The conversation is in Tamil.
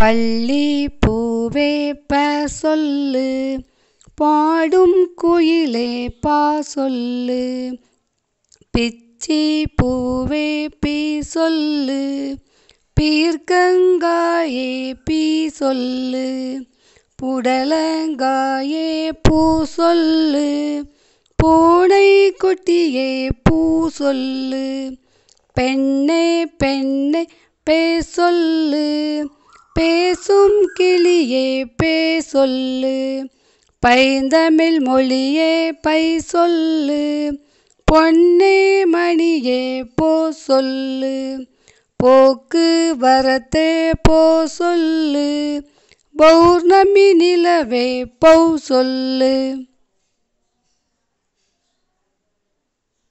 பள்ளி பூவே ப சொல்லு பாடும் குயிலே பா சொல்லு பிச்சி பூவே பி சொல்லு பீர்க்கங்காயே பீ சொல்லு புடலங்காயே பூ சொல்லு பூனை குட்டியே பூ சொல்லு பெண்ணே பெண்ணே பே சொல்லு பேசும் கிளியே பே சொல்லு பைந்தமிழ் மொழியே பை சொல்லு பொன்னே மணியே போ சொல்லு போக்கு வரத்தே போ சொல்லு பௌர்ணமி நிலவே பௌ சொல்லு